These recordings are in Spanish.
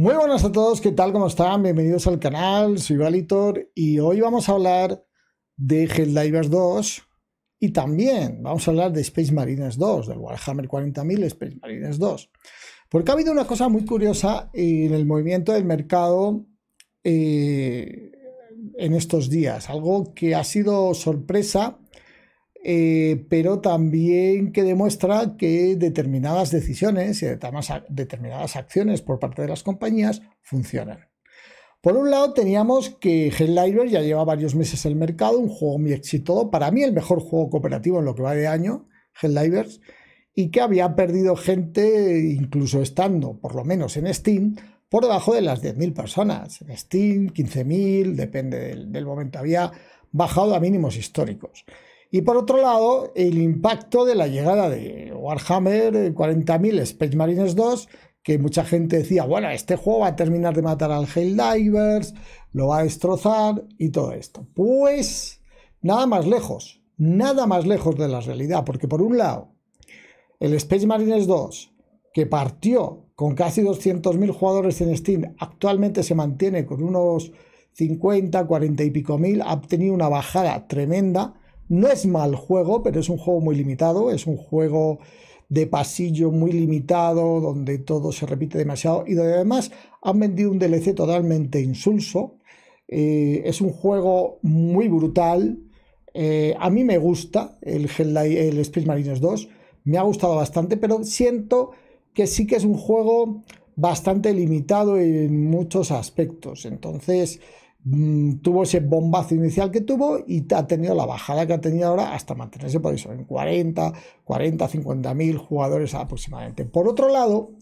Muy buenas a todos, ¿qué tal? ¿Cómo están? Bienvenidos al canal, soy Valitor y hoy vamos a hablar de Helldivers 2 y también vamos a hablar de Space Marines 2, del Warhammer 40.000 Space Marines 2. Porque ha habido una cosa muy curiosa en el movimiento del mercado eh, en estos días, algo que ha sido sorpresa eh, pero también que demuestra que determinadas decisiones y determinadas acciones por parte de las compañías funcionan. Por un lado teníamos que Helldivers ya lleva varios meses en el mercado, un juego muy exitoso, para mí el mejor juego cooperativo en lo que va de año, Helldivers y que había perdido gente, incluso estando, por lo menos en Steam, por debajo de las 10.000 personas. En Steam, 15.000, depende del momento, había bajado a mínimos históricos. Y por otro lado, el impacto de la llegada de Warhammer 40.000 eh, Space Marines 2, que mucha gente decía, bueno, este juego va a terminar de matar al Helldivers, lo va a destrozar y todo esto. Pues nada más lejos, nada más lejos de la realidad, porque por un lado, el Space Marines 2, que partió con casi 200.000 jugadores en Steam, actualmente se mantiene con unos 50, 40 y pico mil, ha tenido una bajada tremenda no es mal juego, pero es un juego muy limitado, es un juego de pasillo muy limitado, donde todo se repite demasiado y donde además han vendido un DLC totalmente insulso. Eh, es un juego muy brutal. Eh, a mí me gusta el, el Space Marines 2, me ha gustado bastante, pero siento que sí que es un juego bastante limitado en muchos aspectos. Entonces, Mm, tuvo ese bombazo inicial que tuvo y ha tenido la bajada que ha tenido ahora hasta mantenerse por eso, en 40, 40, 50 mil jugadores aproximadamente. Por otro lado,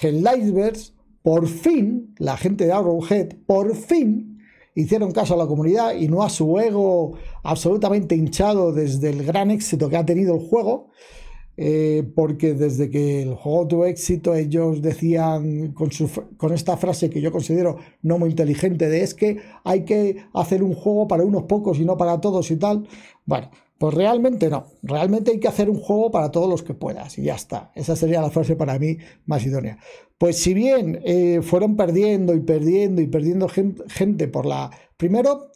Hellightbers, por fin, la gente de Arrowhead, por fin hicieron caso a la comunidad y no a su ego absolutamente hinchado desde el gran éxito que ha tenido el juego eh, porque desde que el juego tuvo éxito ellos decían con, esta frase que yo considero no muy inteligente de es que hay que hacer un juego para unos pocos y no para todos y tal. Bueno, pues realmente no, realmente hay que hacer un juego para todos los que puedas y ya está. Esa sería la frase para mí más idónea. Pues si bien eh, fueron perdiendo y perdiendo y perdiendo gente por la... Primero,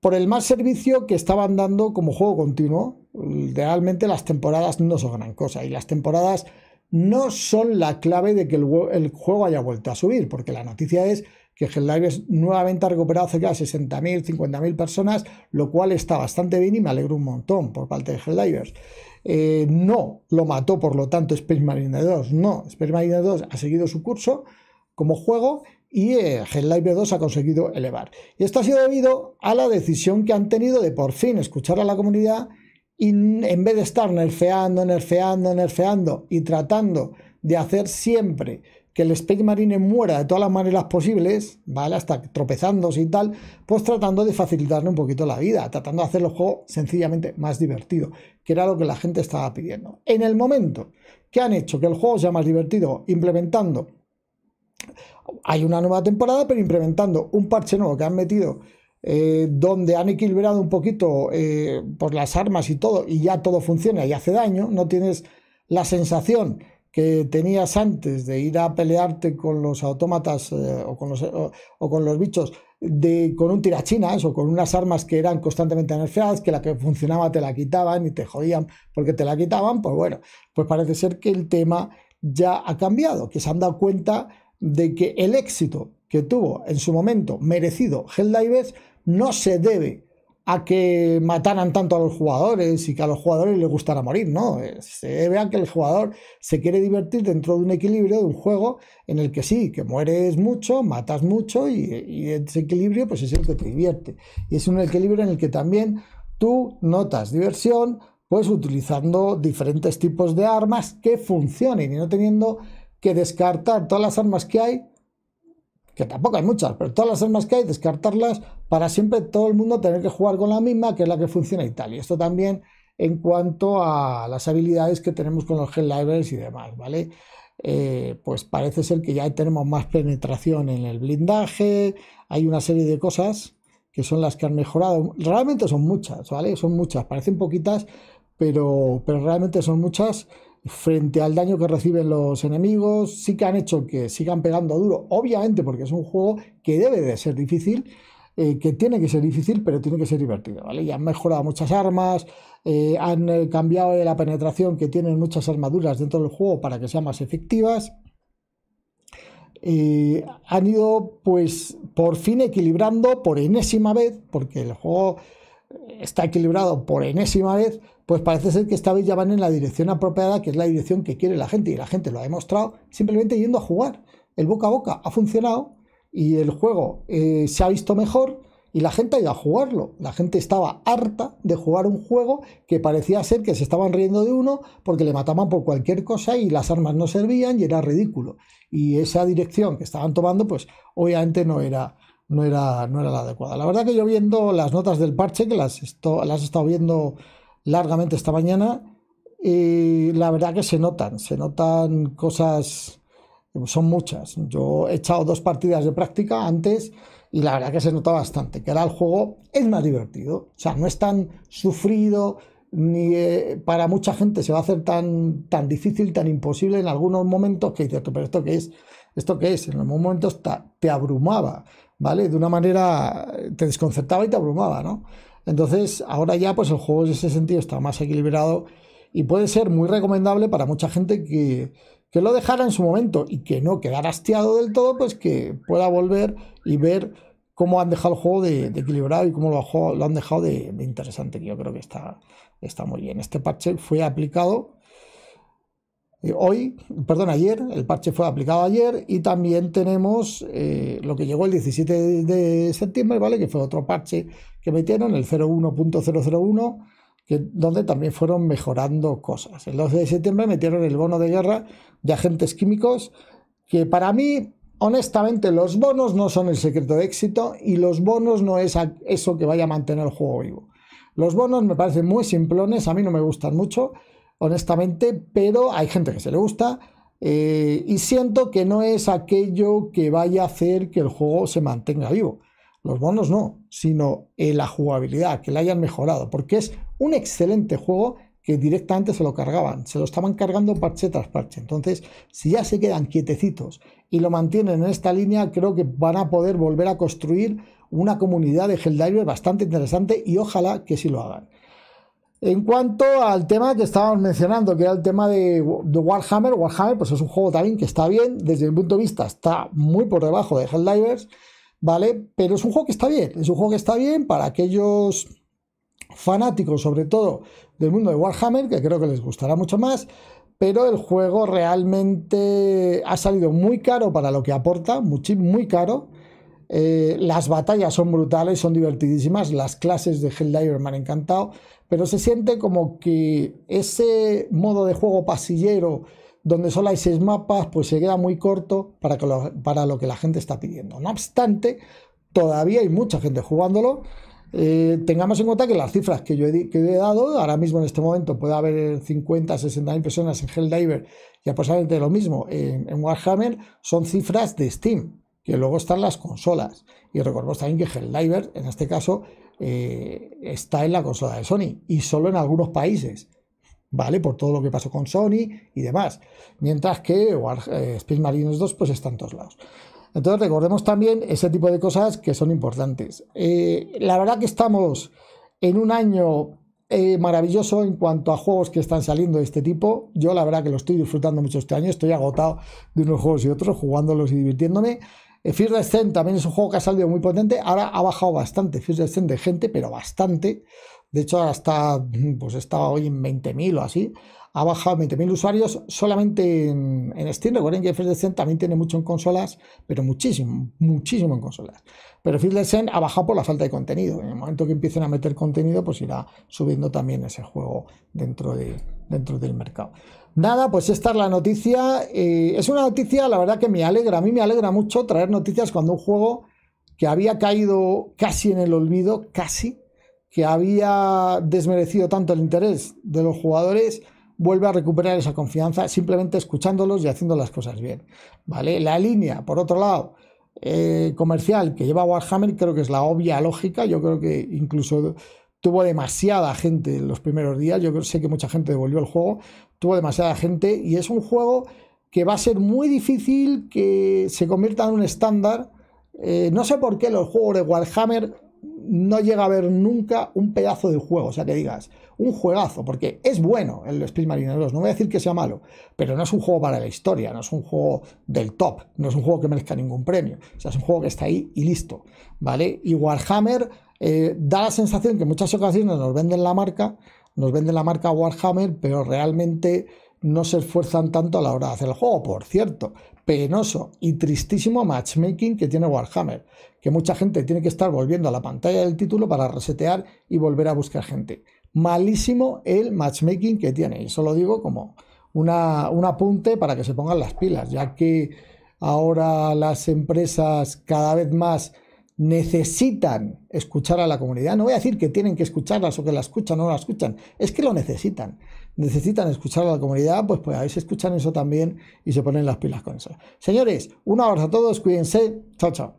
por el mal servicio que estaban dando como juego continuo, realmente las temporadas no son gran cosa y las temporadas no son la clave de que el, juego haya vuelto a subir, porque la noticia es que Helldivers nuevamente ha recuperado cerca de 60.000, 50.000 personas, lo cual está bastante bien y me alegro un montón por parte de Helldivers. Eh, no lo mató, por lo tanto, Space Marine 2, no, Space Marine 2 ha seguido su curso como juego y eh, Helldivers 2 ha conseguido elevar. Y esto ha sido debido a la decisión que han tenido de por fin escuchar a la comunidad y en vez de estar nerfeando, nerfeando, nerfeando y tratando de hacer siempre que el Space Marine muera de todas las maneras posibles, ¿vale? Hasta tropezándose y tal, pues tratando de facilitarle un poquito la vida, tratando de hacer el juego sencillamente más divertido, que era lo que la gente estaba pidiendo. En el momento que han hecho que el juego sea más divertido, implementando, hay una nueva temporada, pero implementando un parche nuevo que han metido eh, donde han equilibrado un poquito eh, por pues las armas y todo, y ya todo funciona y hace daño, no tienes la sensación que tenías antes de ir a pelearte con los autómatas eh, o, con los, o, con los bichos de, con un tirachinas o con unas armas que eran constantemente nerfeadas, que la que funcionaba te la quitaban y te jodían porque te la quitaban, pues bueno, pues parece ser que el tema ya ha cambiado, que se han dado cuenta de que el éxito que tuvo en su momento merecido Helldivers no se debe a que mataran tanto a los jugadores y que a los jugadores les gustara morir, no, se debe a que el jugador se quiere divertir dentro de un equilibrio de un juego en el que sí, que mueres mucho, matas mucho y, ese equilibrio pues es el que te divierte. Y es un equilibrio en el que también tú notas diversión, pues utilizando diferentes tipos de armas que funcionen y no teniendo que descartar todas las armas que hay que tampoco hay muchas, pero todas las armas que hay, descartarlas para siempre todo el mundo tener que jugar con la misma, que es la que funciona y tal. Y esto también en cuanto a las habilidades que tenemos con los gel y demás, ¿vale? Eh, pues parece ser que ya tenemos más penetración en el blindaje, hay una serie de cosas que son las que han mejorado. Realmente son muchas, ¿vale? Son muchas, parecen poquitas, pero, pero realmente son muchas frente al daño que reciben los enemigos, sí que han hecho que sigan pegando duro, obviamente porque es un juego que debe de ser difícil, eh, que tiene que ser difícil, pero tiene que ser divertido, ¿vale? Y han mejorado muchas armas, eh, han eh, cambiado la penetración que tienen muchas armaduras dentro del juego para que sean más efectivas. han ido, pues, por fin equilibrando por enésima vez, porque el juego está equilibrado por enésima vez, pues parece ser que esta vez ya van en la dirección apropiada, que es la dirección que quiere la gente, y la gente lo ha demostrado simplemente yendo a jugar. El boca a boca ha funcionado y el juego eh, se ha visto mejor y la gente ha ido a jugarlo. La gente estaba harta de jugar un juego que parecía ser que se estaban riendo de uno porque le mataban por cualquier cosa y las armas no servían y era ridículo. Y esa dirección que estaban tomando, pues obviamente no era, no era, no era la adecuada. La verdad que yo viendo las notas del parche, que las, esto, las he estado viendo largamente esta mañana, y la verdad que se notan, se notan cosas, son muchas. Yo he echado dos partidas de práctica antes y la verdad que se nota bastante, que ahora el juego es más divertido, o sea, no es tan sufrido, ni eh, para mucha gente se va a hacer tan, tan difícil, tan imposible en algunos momentos que dices, pero esto qué es, esto qué es, en algunos momentos te abrumaba, ¿vale? De una manera te desconcertaba y te abrumaba, ¿no? Entonces, ahora ya, pues el juego en ese sentido está más equilibrado y puede ser muy recomendable para mucha gente que, lo dejara en su momento y que no quedara hastiado del todo, pues que pueda volver y ver cómo han dejado el juego de, equilibrado y cómo lo, han dejado de, interesante, que yo creo que está, está muy bien. Este parche fue aplicado eh, hoy, perdón, ayer, el parche fue aplicado ayer y también tenemos eh, lo que llegó el 17 de septiembre, ¿vale? Que fue otro parche que metieron, el 01.001, que, donde también fueron mejorando cosas. El 12 de septiembre metieron el bono de guerra de agentes químicos, que para mí, honestamente, los bonos no son el secreto de éxito y los bonos no es eso que vaya a mantener el juego vivo. Los bonos me parecen muy simplones, a mí no me gustan mucho honestamente, pero hay gente que se le gusta. Eh, y siento que no es aquello que vaya a hacer que el juego se mantenga vivo. Los bonos no, sino eh, la jugabilidad, que la hayan mejorado, porque es un excelente juego que directamente se lo cargaban, se lo estaban cargando parche tras parche. Entonces, si ya se quedan quietecitos y lo mantienen en esta línea, creo que van a poder volver a construir una comunidad de Helldivers bastante interesante y ojalá que sí lo hagan. En cuanto al tema que estábamos mencionando, que era el tema de, Warhammer, Warhammer pues es un juego también que está bien, desde el punto de vista está muy por debajo de Helldivers, ¿vale? Pero es un juego que está bien, es un juego que está bien para aquellos fanáticos, sobre todo del mundo de Warhammer, que creo que les gustará mucho más, pero el juego realmente ha salido muy caro para lo que aporta, muy caro, eh, las batallas son brutales, son divertidísimas. Las clases de Helldiver me han encantado. Pero se siente como que ese modo de juego pasillero, donde solo hay seis mapas, pues se queda muy corto para, lo, que la gente está pidiendo. No obstante, todavía hay mucha gente jugándolo. Eh, tengamos en cuenta que las cifras que yo, he, dado, ahora mismo en este momento puede haber 50, 60 mil personas en Helldiver y aproximadamente lo mismo en, en Warhammer, son cifras de Steam que luego están las consolas. Y recordemos también que Helldiver, en este caso, eh, está en la consola de Sony y solo en algunos países. ¿Vale? Por todo lo que pasó con Sony y demás. Mientras que War, eh, Space Marines 2 pues está en todos lados. Entonces recordemos también ese tipo de cosas que son importantes. Eh, la verdad que estamos en un año maravilloso en cuanto a juegos que están saliendo de este tipo. Yo la verdad que lo estoy disfrutando mucho este año, estoy agotado de unos juegos y otros, jugándolos y divirtiéndome. Eh, Fear Descent también es un juego que ha salido muy potente. Ahora ha bajado bastante Fear Descent de gente, pero bastante. De hecho, hasta pues estaba hoy en 20.000 o así. Ha bajado 20.000 usuarios solamente en, Steam. Recuerden que Fieldelsen también tiene mucho en consolas, pero muchísimo, muchísimo en consolas. Pero Fieldelsen ha bajado por la falta de contenido. En el momento que empiecen a meter contenido, pues irá subiendo también ese juego dentro, de, dentro del mercado. Nada, pues esta es la noticia. Eh, es una noticia, la verdad, que me alegra. A mí me alegra mucho traer noticias cuando un juego que había caído casi en el olvido, casi, que había desmerecido tanto el interés de los jugadores, vuelve a recuperar esa confianza simplemente escuchándolos y haciendo las cosas bien. ¿Vale? La línea, por otro lado, eh, comercial que lleva Warhammer creo que es la obvia lógica. Yo creo que incluso tuvo demasiada gente en los primeros días. Yo sé que mucha gente devolvió el juego. Tuvo demasiada gente y es un juego que va a ser muy difícil que se convierta en un estándar. Eh, no sé por qué los juegos de Warhammer no llega a haber nunca un pedazo de juego, o sea que digas, un juegazo, porque es bueno el Space Marine 2, no voy a decir que sea malo, pero no es un juego para la historia, no es un juego del top, no es un juego que merezca ningún premio, o sea, es un juego que está ahí y listo, ¿vale? Y Warhammer eh, da la sensación que en muchas ocasiones nos venden la marca, nos venden la marca Warhammer, pero realmente no se esfuerzan tanto a la hora de hacer el juego, por cierto. Penoso y tristísimo matchmaking que tiene Warhammer, que mucha gente tiene que estar volviendo a la pantalla del título para resetear y volver a buscar gente. Malísimo el matchmaking que tiene, y eso lo digo como un apunte para que se pongan las pilas, ya que ahora las empresas cada vez más necesitan escuchar a la comunidad. No voy a decir que tienen que escucharlas o que la escuchan o no la escuchan, es que lo necesitan. Necesitan escuchar a la comunidad, pues, pues a veces escuchan eso también y se ponen las pilas con eso. Señores, un abrazo a todos, cuídense, chao, chao.